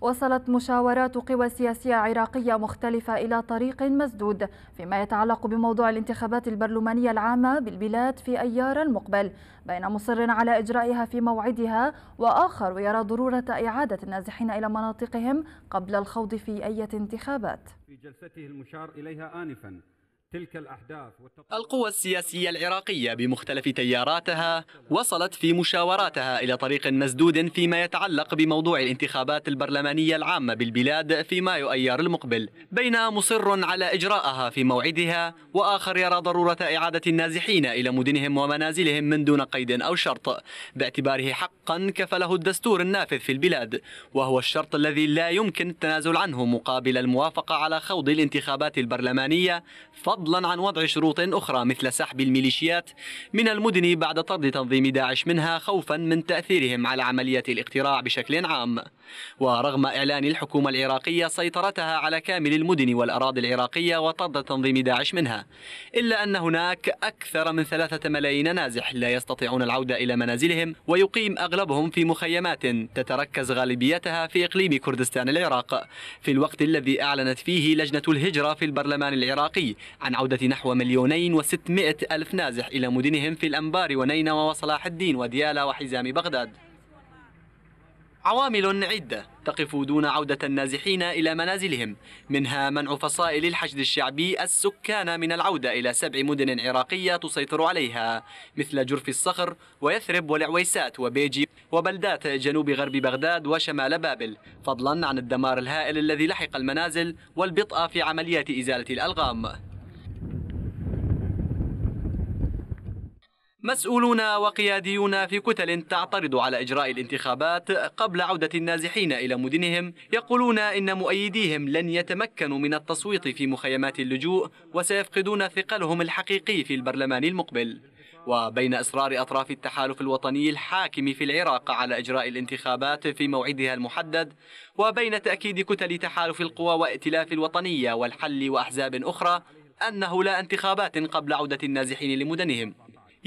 وصلت مشاورات قوى سياسية عراقية مختلفة إلى طريق مسدود فيما يتعلق بموضوع الانتخابات البرلمانية العامة بالبلاد في أيار المقبل بين مصر على إجرائها في موعدها وآخر يرى ضرورة إعادة النازحين إلى مناطقهم قبل الخوض في أي انتخابات في جلسته المشار إليها آنفاً تلك الأحداث القوى السياسية العراقية بمختلف تياراتها وصلت في مشاوراتها إلى طريق مسدود فيما يتعلق بموضوع الانتخابات البرلمانية العامة بالبلاد في مايو أيار المقبل بين مصر على إجراءها في موعدها وآخر يرى ضرورة إعادة النازحين إلى مدنهم ومنازلهم من دون قيد أو شرط باعتباره حقا كفله الدستور النافذ في البلاد وهو الشرط الذي لا يمكن التنازل عنه مقابل الموافقة على خوض الانتخابات البرلمانية فضلا فضلا عن وضع شروط أخرى مثل سحب الميليشيات من المدن بعد طرد تنظيم داعش منها خوفا من تأثيرهم على عملية الاقتراع بشكل عام ورغم إعلان الحكومة العراقية سيطرتها على كامل المدن والأراضي العراقية وطرد تنظيم داعش منها إلا أن هناك أكثر من ثلاثة ملايين نازح لا يستطيعون العودة إلى منازلهم ويقيم أغلبهم في مخيمات تتركز غالبيتها في إقليم كردستان العراق في الوقت الذي أعلنت فيه لجنة الهجرة في البرلمان العراقي عن عودة نحو مليونين وستمائة ألف نازح إلى مدنهم في الأنبار ونينوى وصلاح الدين وديالى وحزام بغداد عوامل عدة تقف دون عودة النازحين إلى منازلهم منها منع فصائل الحشد الشعبي السكان من العودة إلى سبع مدن عراقية تسيطر عليها مثل جرف الصخر ويثرب والعويسات وبيجي وبلدات جنوب غرب بغداد وشمال بابل فضلا عن الدمار الهائل الذي لحق المنازل والبطء في عمليات إزالة الألغام مسؤولون وقياديون في كتل تعترض على إجراء الانتخابات قبل عودة النازحين إلى مدنهم يقولون إن مؤيديهم لن يتمكنوا من التصويت في مخيمات اللجوء وسيفقدون ثقلهم الحقيقي في البرلمان المقبل وبين إصرار أطراف التحالف الوطني الحاكم في العراق على إجراء الانتخابات في موعدها المحدد وبين تأكيد كتل تحالف القوى وائتلاف الوطنية والحل وأحزاب أخرى أنه لا انتخابات قبل عودة النازحين لمدنهم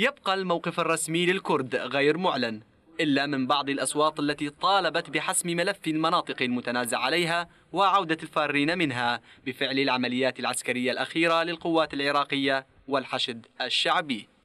يبقى الموقف الرسمي للكرد غير معلن إلا من بعض الأصوات التي طالبت بحسم ملف المناطق المتنازع عليها وعودة الفارين منها بفعل العمليات العسكرية الأخيرة للقوات العراقية والحشد الشعبي